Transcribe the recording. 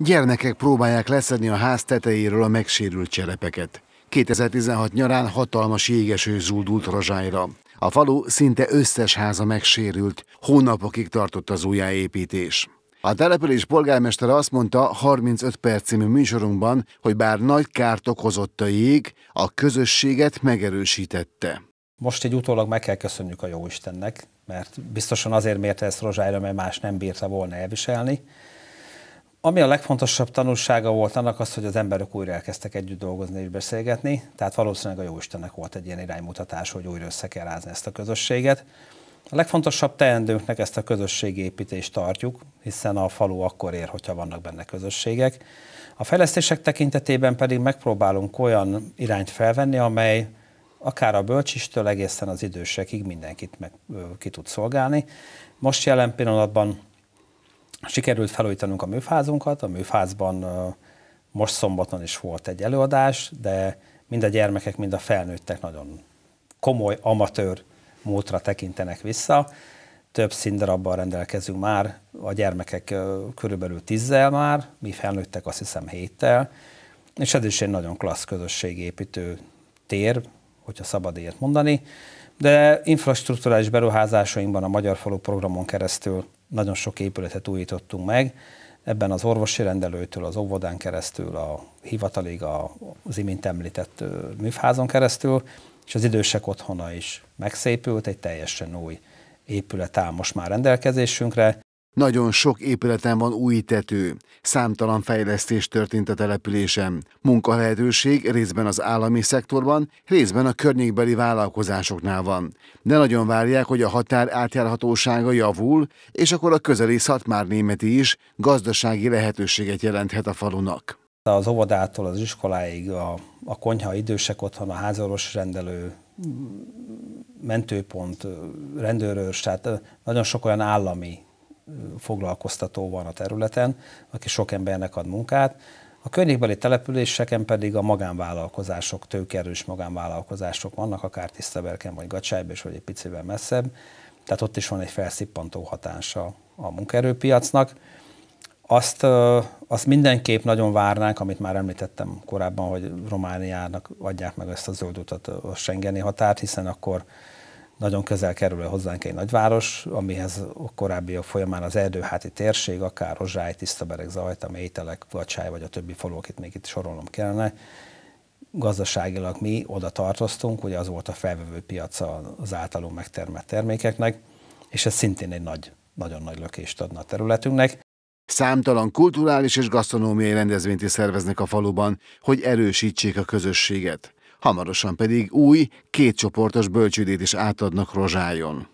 Gyermekek próbálják leszedni a ház tetejéről a megsérült cserepeket. 2016 nyarán hatalmas jégeső zúdult rozsájra. A falu szinte összes háza megsérült, hónapokig tartott az újjáépítés. A település polgármestere azt mondta 35 perc című műsorunkban, hogy bár nagy kárt okozott a jég, a közösséget megerősítette. Most egy utólag meg kell köszönjük a Jóistennek, mert biztosan azért mérte ezt Rozsájra, mert más nem bírta volna elviselni, ami a legfontosabb tanulsága volt annak az, hogy az emberek újra elkezdtek együtt dolgozni és beszélgetni, tehát valószínűleg a Jóistennek volt egy ilyen iránymutatás, hogy újra össze kell rázni ezt a közösséget. A legfontosabb teendőnknek ezt a közösségépítést tartjuk, hiszen a falu akkor ér, hogyha vannak benne közösségek. A fejlesztések tekintetében pedig megpróbálunk olyan irányt felvenni, amely akár a bölcsistől egészen az idősekig mindenkit meg, ki tud szolgálni. Most jelen pillanatban Sikerült felújítanunk a műfázunkat, a műfázban most szombaton is volt egy előadás, de mind a gyermekek, mind a felnőttek nagyon komoly amatőr múltra tekintenek vissza. Több színdarabban rendelkezünk már, a gyermekek körülbelül tízzel már, mi felnőttek azt hiszem héttel, és ez is egy nagyon klassz közösségépítő tér, hogyha szabad ilyet mondani, de infrastruktúrális beruházásainkban a Magyar Falu programon keresztül nagyon sok épületet újítottunk meg, ebben az orvosi rendelőtől, az óvodán keresztül, a hivatalig az imént említett műfházon keresztül, és az idősek otthona is megszépült, egy teljesen új épület áll most már rendelkezésünkre. Nagyon sok épületen van új tető, számtalan fejlesztés történt a településen. Munkalehetőség részben az állami szektorban, részben a környékbeli vállalkozásoknál van. De nagyon várják, hogy a határ átjárhatósága javul, és akkor a közeli Szatmár németi is gazdasági lehetőséget jelenthet a falunak. Az óvodától az iskoláig, a, a konyha, idősek otthon, a házoros rendelő, mentőpont, rendőrőr, tehát nagyon sok olyan állami foglalkoztató van a területen, aki sok embernek ad munkát. A környékbeli településeken pedig a magánvállalkozások, tőkerős magánvállalkozások vannak, akár Tisztaberken vagy Gacsájban és vagy egy picivel messzebb. Tehát ott is van egy felszippantó hatása a munkaerőpiacnak. Azt, azt mindenképp nagyon várnánk, amit már említettem korábban, hogy Romániának adják meg ezt a zöld utat, a Schengeni határt, hiszen akkor nagyon közel kerül hozzánk egy nagyváros, amihez a korábbi a folyamán az erdőháti térség, akár Rozsály, Tisztaberek, Zajta, Mételek, Vacsály vagy a többi falu akit még itt sorolnom kellene, gazdaságilag mi oda tartoztunk, ugye az volt a felvevő piaca az általunk megtermett termékeknek, és ez szintén egy nagy, nagyon nagy lökést adna a területünknek. Számtalan kulturális és gasztronómiai rendezvényt is szerveznek a faluban, hogy erősítsék a közösséget hamarosan pedig új, kétcsoportos bölcsődét is átadnak Rozsájon.